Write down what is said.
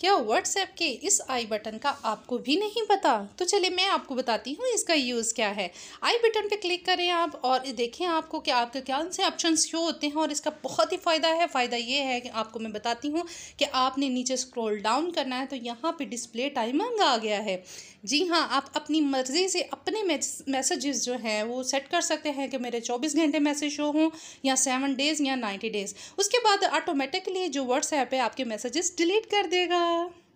क्या व्हाट्सएप के इस आई बटन का आपको भी नहीं पता तो चलिए मैं आपको बताती हूँ इसका यूज़ क्या है आई बटन पे क्लिक करें आप और देखें आपको कि आपके क्या से ऑप्शन शो होते हैं और इसका बहुत ही फ़ायदा है फ़ायदा ये है कि आपको मैं बताती हूँ कि आपने नीचे स्क्रॉल डाउन करना है तो यहाँ पर डिस्प्ले टाइमिंग आ गया है जी हाँ आप अपनी मर्ज़ी से अपने मैसेजेस जो हैं वो सेट कर सकते हैं कि मेरे चौबीस घंटे मैसेज शो हों या सेवन डेज़ या नाइन्टी डेज़ उसके बाद ऑटोमेटिकली जो व्हाट्सएप है आपके मैसेजेस डिलीट कर देगा Tchau!